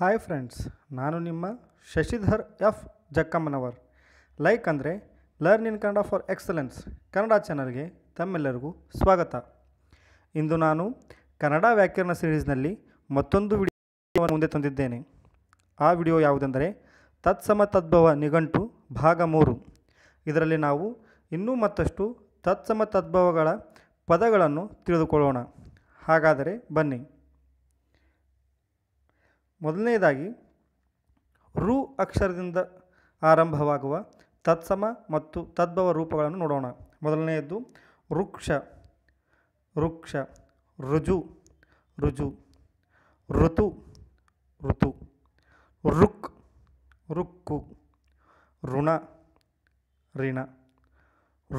Hi friends ನಾನು ನಿಮ್ಮ Shashidhar F Jakkammanavar like ಅಂದರೆ learn in Kannada for excellence Kannada ಚಾನಲ್ಗೆ ತಮ್ಮೆಲ್ಲರಿಗೂ ಸ್ವಾಗತ ಇಂದು ನಾನು ಕನ್ನಡ ವ್ಯಾಕರಣ ಸೀರೀಸ್ನಲ್ಲಿ ಮತ್ತೊಂದು ವಿಡಿಯೋವನ್ನು ಮುಂದೆ ತಂದಿದ್ದೇನೆ ಆ ವಿಡಿಯೋ ಯಾವುದೆಂದರೆ ತತ್ಸಮ ತದ್ಭವ ನಿಘಂಟು ಭಾಗ ಮೂರು ಇದರಲ್ಲಿ ನಾವು ಇನ್ನೂ ಮತ್ತಷ್ಟು ತತ್ಸಮ ತದ್ಭವಗಳ ಪದಗಳನ್ನು ತಿಳಿದುಕೊಳ್ಳೋಣ ಹಾಗಾದರೆ ಬನ್ನಿ ಮೊದಲನೆಯದಾಗಿ ರು ಅಕ್ಷರದಿಂದ ಆರಂಭವಾಗುವ ತತ್ಸಮ ಮತ್ತು ತದ್ಭವ ರೂಪಗಳನ್ನು ನೋಡೋಣ ಮೊದಲನೆಯದ್ದು ವೃಕ್ಷ ವೃಕ್ಷ ರುಜು ರುಜು ಋತು ಋತು ಋಕ್ ರುಕ್ಕು ಋಣ ಋಣ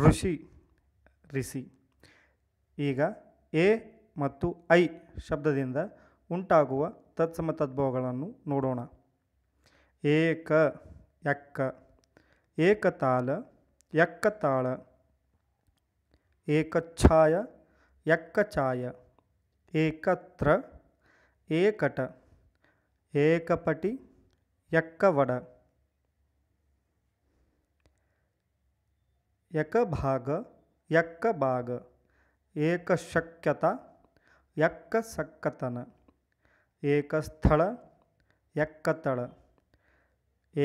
ಋಷಿ ರಿಸಿ ಈಗ ಎ ಮತ್ತು ಐ ಶಬ್ದದಿಂದ ಉಂಟಾಗುವ ತತ್ಸಮ ತದ್ಭವಗಳನ್ನು ನೋಡೋಣ ಏಕ ಯಕ್ಕ ಏಕತಾಳ ಯಕ್ಕತಾಳ ಏಕಚ್ಛಾಯ ಛಾಯ ಏಕತ್ರ ಏಕಟ ಏಕಪಟಿ ವಡ ಭಾಗ ಯಕಭಾಗ ಭಾಗ ಏಕಶಕ್ಯತ ಸಕ್ಕತನ ಏಕಸ್ಥಳ ಎಕ್ಕತಳ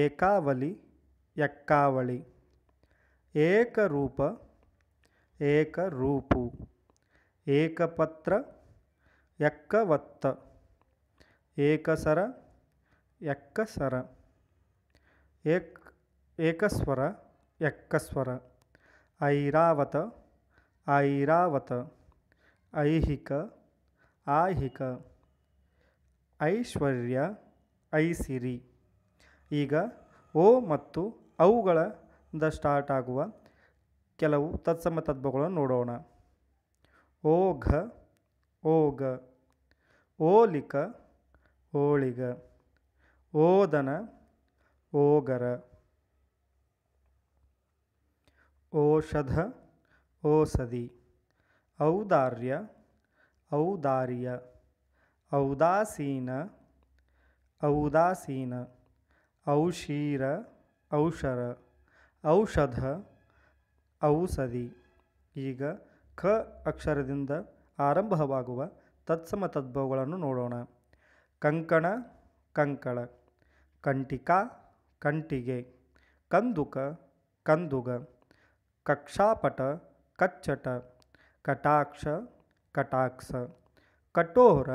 ಏಕಾವಲಿ ಎಕ್ಕಾವಳಿ ಏಕರೂಪ ಏಕರೂಪು ಏಕಪತ್ರ ಎಕ್ಕವತ್ತ ಏಕಸರ ಎಕ್ಕಸರ ಏಕ್ ಏಕಸ್ವರ ಎಕ್ಕಸ್ವರ ಐರಾವತ ಐರಾವತ ಐಹಿಕ ಆಹಿಕ ಐಶ್ವರ್ಯ ಐಸಿರಿ ಈಗ ಓ ಮತ್ತು ಅವುಗಳಿಂದ ಸ್ಟಾರ್ಟ್ ಆಗುವ ಕೆಲವು ತತ್ಸಮ ತತ್ವಗಳನ್ನು ನೋಡೋಣ ಓಘ ಓಗ ಓಲಿಕ ಓಳಿಗ ಓದನ ಓಗರ ಓಷಧ ಓಸದಿ ಔದಾರ್ಯ ಔದಾರ್ಯ ಔದಾಸೀನ ಔದಾಸೀನ ಔಷೀರ ಔಷರ ಔಷಧ ಔಷಧಿ ಈಗ ಖ ಅಕ್ಷರದಿಂದ ಆರಂಭವಾಗುವ ತತ್ಸಮ ತದ್ಭವಗಳನ್ನು ನೋಡೋಣ ಕಂಕಣ ಕಂಕಳ ಕಂಟಿಕಾ ಕಂಟಿಗೆ ಕಂದುಕ ಕಂದುಗ ಕಕ್ಷಾಪಟ ಕಚ್ಚಟ ಕಟಾಕ್ಷ ಕಟಾಕ್ಷ ಕಠೋರ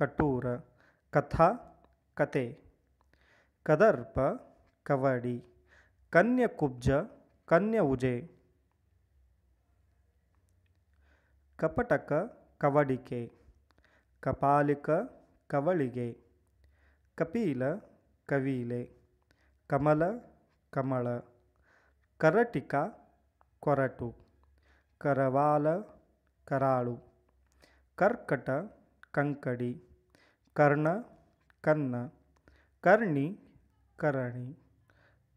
ಕಟೂರ ಕಥಾ ಕತೆ ಕದರ್ಪ ಕವಡಿ ಕನ್ಯಕುಬ್ಜ ಉಜೆ ಕಪಟಕ ಕವಡಿಕೆ ಕಪಾಲಿಕ ಕವಳಿಗೆ ಕಪೀಲ ಕವೀಲೆ ಕಮಲ ಕಮಳ ಕರಟಿಕ ಕೊರಟು ಕರವಾಲ ಕರಾಳು ಕರ್ಕಟ ಕಂಕಡಿ कर्ण कन्न करणी करणी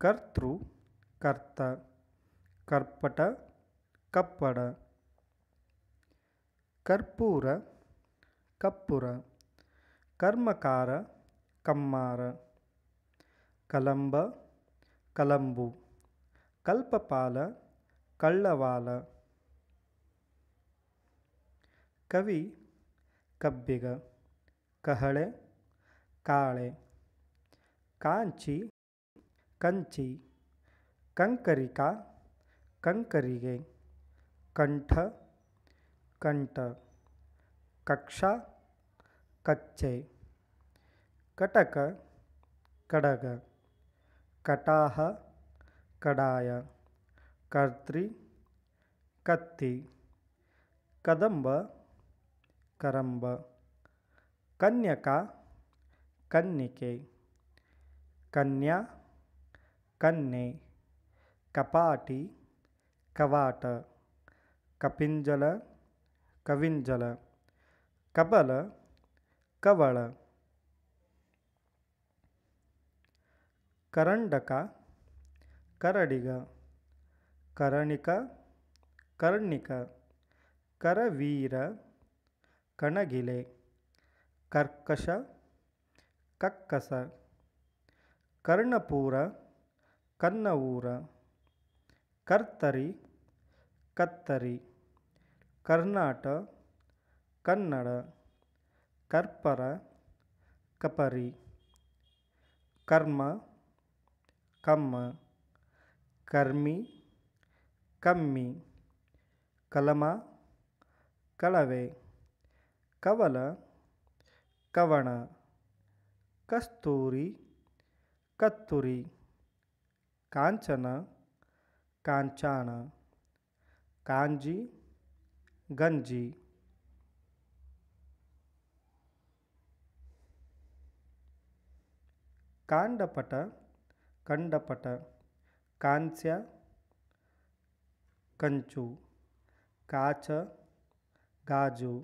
कर्तृ कर्त कर्पट कप्पड कर्पूर कपूर कर्मकार कम्मार कलंब कलंबू कल्पपाल कल्लवाल कवि कब्बिग कहळे काले कांची कंची कंकरिका कंकरिगे कंठ कंट कक्षा कच्चे कटक कड़ग कटाह कडाय कर्तृ कत्ति कदंब करंब कन्या कन्के कन्या कन्ने कपाटी कवाट कपिंजल कविंजल कबल कवल करंडक करडिग करणिक कर्णिक करवीर कणगिले ಕರ್ಕಶ ಕಕ್ಕಸ ಕರ್ಣಪೂರ ಕನ್ನವೂರ ಕರ್ತರಿ ಕತ್ತರಿ ಕರ್ನಾಟ ಕನ್ನಡ ಕರ್ಪರ ಕಪರಿ ಕರ್ಮ ಕಮ್ಮ ಕರ್ಮಿ ಕಮ್ಮಿ ಕಲಮ ಕಳವೆ ಕವಲ कवण कस्तूरी कत्तुरी कांचन कांचाण कांजी गंजी कांडपट कंडपट कांस्य कंचू काच गाजू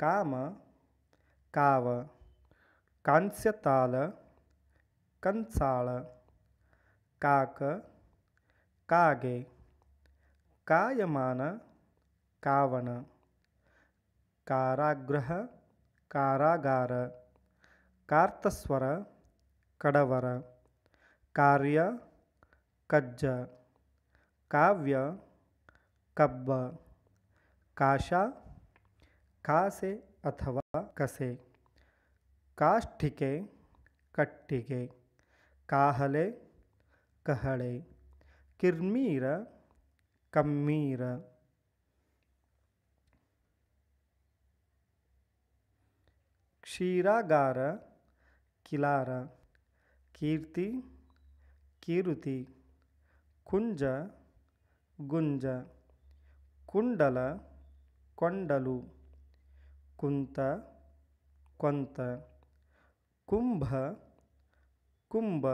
काम काव कांस्यताल कंसाल काक कागे कायमान कावन काराग्रह कारागार कार्तस्वर कडवर कार्य कज्ज काव्य कब्ब काशा खासे अथवा कसे काष्ठिके कट्टिके काहले कहले किर्मीर कम्मीर क्षीरागार किलार कीर्ति कीरुति कुंज गुंज कुंडल कोंडलू ಕುಂತ ಕೊಂತ ಕುಂಭ ಕುಂಭ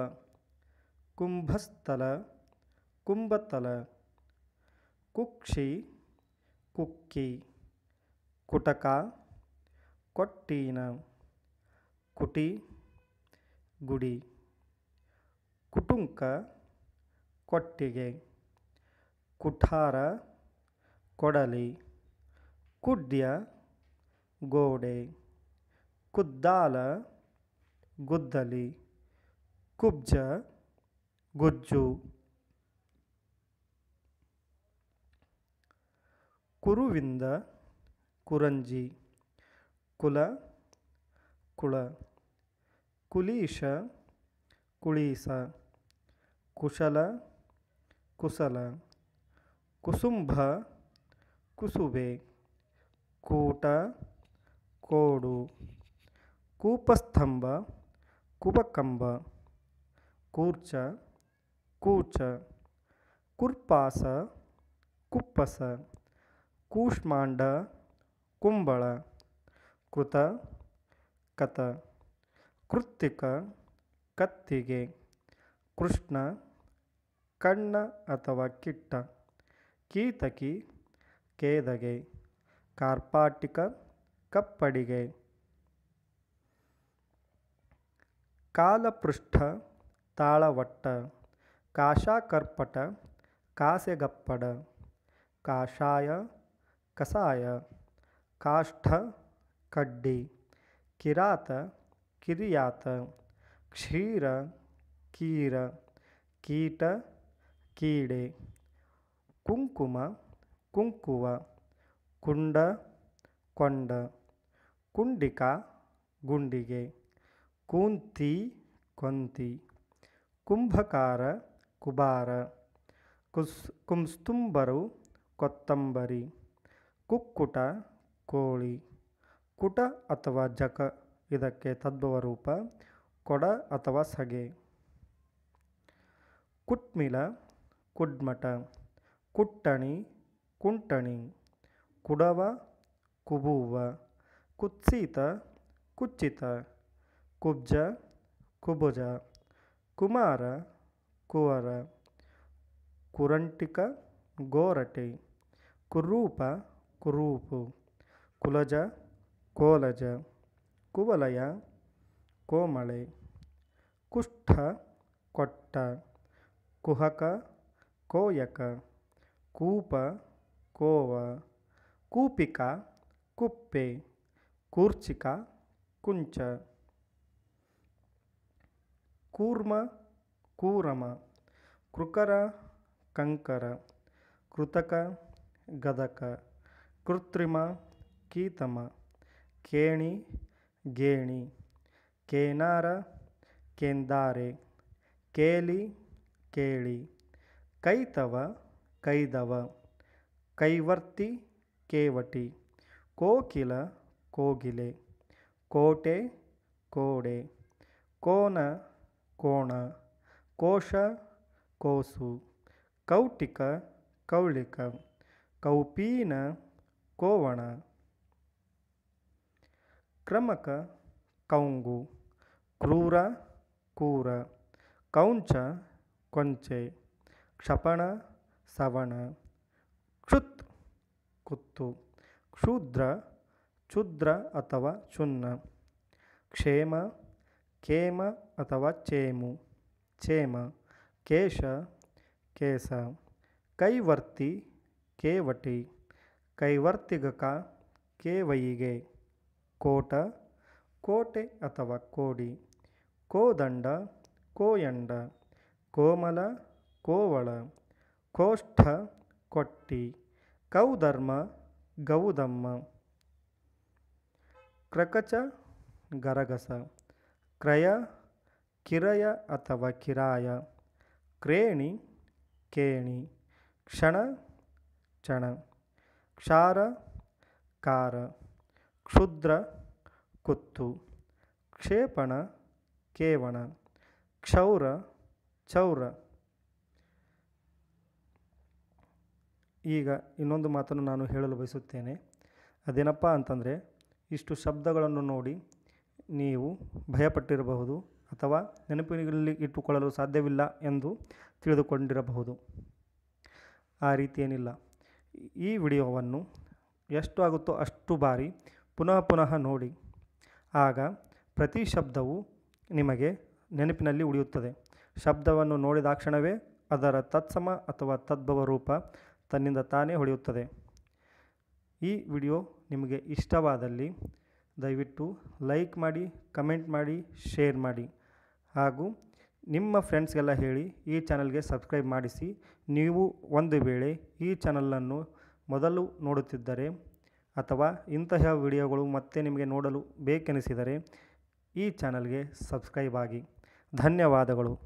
ಕುಂಭಸ್ಥಲ ಕುಂಭತಲ ಕುಕ್ಷಿ ಕುಕ್ಕಿ ಕುಟಕ ಕೊಟ್ಟೀನ ಕುಟಿ ಗುಡಿ ಕುಟುಂಕ ಕೊಟ್ಟಿಗೆ ಕುಠಾರ ಕೊಡಲಿ ಕುಡ್ಯ ಗೋಡೆ ಕುದ್ದಾಲ ಗುದ್ದಲಿ ಕುಬ್ಜ ಗುಜ್ಜು. ಕುರುವಿಂದ ಕುರಂಜಿ ಕುಲ ಕುಳ ಕುಲೀಶ ಕುಳೀಸ ಕುಶಲ ಕುಸಲ ಕುಸುಂಭ ಕುಸುಬೆ ಕೂಟ ಕೋಡು ಕೂಪಸ್ತಂಭ ಕುಬಕಂಬ ಕೂರ್ಚ ಕೂಚ ಕುರ್ಪಾಸ ಕುಪ್ಪಸ ಕೂಷ್ಮಾಂಡ ಕುಂಬಳ ಕೃತ ಕತ ಕೃತ್ತಿಕ ಕತ್ತಿಗೆ ಕೃಷ್ಣ ಕಣ್ಣ ಅಥವಾ ಕಿಟ್ಟ ಕೀತಕಿ ಕೇದಗೆ ಕಾರ್ಪಾಟಿಕ कब पड़ी गए कालपृष्ठ ताड़वट्ट काशाकर्पट कास्यगप्पड काषाय कसाय काष्ठ कड्डी किरात किरियात क्षीर कीर कीट कीड़े कुंकुम कुंकुव कुंड ಕೊಂಡ ಕುಂಡಿಕ ಗುಂಡಿಗೆ ಕೂಂತಿ ಕೊಂತಿ ಕುಂಭಕಾರ ಕುಬಾರ ಕುಸ್ ಕುಂಸ್ತುಂಬರು ಕೊತ್ತಂಬರಿ ಕುಕ್ಕುಟ ಕೋಳಿ ಕುಟ ಅಥವಾ ಜಕ ಇದಕ್ಕೆ ತದ್ಭವ ರೂಪ ಕೊಡ ಅಥವಾ ಸಗೆ ಕುಟ್ಮಿಲ ಕುಡ್ಮಟ ಕುಟ್ಟಣಿ ಕುಂಟಣಿ ಕುಡವ कुबूव कुत्सित कुचित कुब्ज कुबुज कुमार कुवर कुरंटिक गोरटे कुरूप कुरूप कुलज कोलज कुवलय कोमले कुष्ठ कोट्ट कुहक कोयक कूप कोव कूपिका ಕುಪ್ಪೆ ಕೂರ್ಚಿಕ ಕುಂಚ ಕೂರ್ಮ ಕೂರಮ ಕೃಕರ ಕಂಕರ ಕೃತಕ ಗದಕ ಕೃತ್ರಿಮ ಕೀತಮ ಕೇಣಿ ಗೇಣಿ ಕೇನಾರ ಕೇಂದಾರೆ ಕೇಲಿ ಕೇಳಿ ಕೈತವ ಕೈದವ ಕೈವರ್ತಿ ಕೇವಟಿ ಕೋಕಿಲ ಕೋಗಿಲೆ ಕೋಟೆ ಕೋಡೆ ಕೋನ ಕೋಣ ಕೋಶ ಕೋಸು ಕೌಟಿಕ ಕೌಳಿಕ ಕೌಪೀನ ಕೋವಣ ಕ್ರಮಕ ಕೌಂಗು ಕ್ರೂರ ಕೂರ ಕೌಂಚ ಕೊಂಚೆ ಕ್ಷಪಣ ಸವಣ ಕ್ಷುತ್ ಕುತ್ತು ಕ್ಷೂದ್ರ ಕ್ಷುದ್ರ ಅಥವಾ ಚುನ್ನ ಕ್ಷೇಮ ಕೇಮ ಅಥವಾ ಚೇಮು ಚೇಮ ಕೇಶ ಕೇಸ ಕೈವರ್ತಿ ಕೇವಟಿ ಕೈವರ್ತಿಗಕ ಕೇವಯಿಗೆ ಕೋಟ ಕೋಟೆ ಅಥವಾ ಕೋಡಿ ಕೋದಂಡ ಕೋಯಂಡ ಕೋಮಲ ಕೋವಳ ಕೋಷ್ಠ ಕೊಟ್ಟಿ ಕೌಧರ್ಮ ಗೌದಮ್ಮ ಕ್ರಕಚ ಗರಗಸ ಕ್ರಯ ಕಿರಯ ಅಥವಾ ಕಿರಾಯ ಕ್ರೇಣಿ ಕೇಣಿ ಕ್ಷಣ ಚಣ ಕ್ಷಾರ ಕಾರ ಕ್ಷುದ್ರ ಕುತ್ತು ಕ್ಷೇಪಣ ಕೇವಣ ಕ್ಷೌರ ಚೌರ ಈಗ ಇನ್ನೊಂದು ಮಾತನ್ನು ನಾನು ಹೇಳಲು ಬಯಸುತ್ತೇನೆ ಅದೇನಪ್ಪ ಅಂತಂದರೆ ಇಷ್ಟು ಶಬ್ದಗಳನ್ನು ನೋಡಿ ನೀವು ಭಯಪಟ್ಟಿರಬಹುದು ಅಥವಾ ನೆನಪಿನಲ್ಲಿ ಇಟ್ಟುಕೊಳ್ಳಲು ಸಾಧ್ಯವಿಲ್ಲ ಎಂದು ತಿಳಿದುಕೊಂಡಿರಬಹುದು ಆ ರೀತಿಯೇನಿಲ್ಲ ಈ ವಿಡಿಯೋವನ್ನು ಎಷ್ಟು ಆಗುತ್ತೋ ಅಷ್ಟು ಬಾರಿ ಪುನಃ ಪುನಃ ನೋಡಿ ಆಗ ಪ್ರತಿ ಶಬ್ದವು ನಿಮಗೆ ನೆನಪಿನಲ್ಲಿ ಉಳಿಯುತ್ತದೆ ಶಬ್ದವನ್ನು ನೋಡಿದಾಕ್ಷಣವೇ ಅದರ ತತ್ಸಮ ಅಥವಾ ತದ್ಭವ ರೂಪ ತನ್ನಿಂದ ತಾನೇ ಹೊಡೆಯುತ್ತದೆ ಈ ವಿಡಿಯೋ ನಿಮಗೆ ಇಷ್ಟವಾದಲ್ಲಿ ದಯವಿಟ್ಟು ಲೈಕ್ ಮಾಡಿ ಕಮೆಂಟ್ ಮಾಡಿ ಶೇರ್ ಮಾಡಿ ಹಾಗೂ ನಿಮ್ಮ ಫ್ರೆಂಡ್ಸ್ಗೆಲ್ಲ ಹೇಳಿ ಈ ಚಾನಲ್ಗೆ ಸಬ್ಸ್ಕ್ರೈಬ್ ಮಾಡಿಸಿ ನೀವು ಒಂದು ವೇಳೆ ಈ ಚಾನಲನ್ನು ಮೊದಲು ನೋಡುತ್ತಿದ್ದರೆ ಅಥವಾ ಇಂತಹ ವಿಡಿಯೋಗಳು ಮತ್ತೆ ನಿಮಗೆ ನೋಡಲು ಬೇಕೆನಿಸಿದರೆ ಈ ಚಾನಲ್ಗೆ ಸಬ್ಸ್ಕ್ರೈಬ್ ಆಗಿ ಧನ್ಯವಾದಗಳು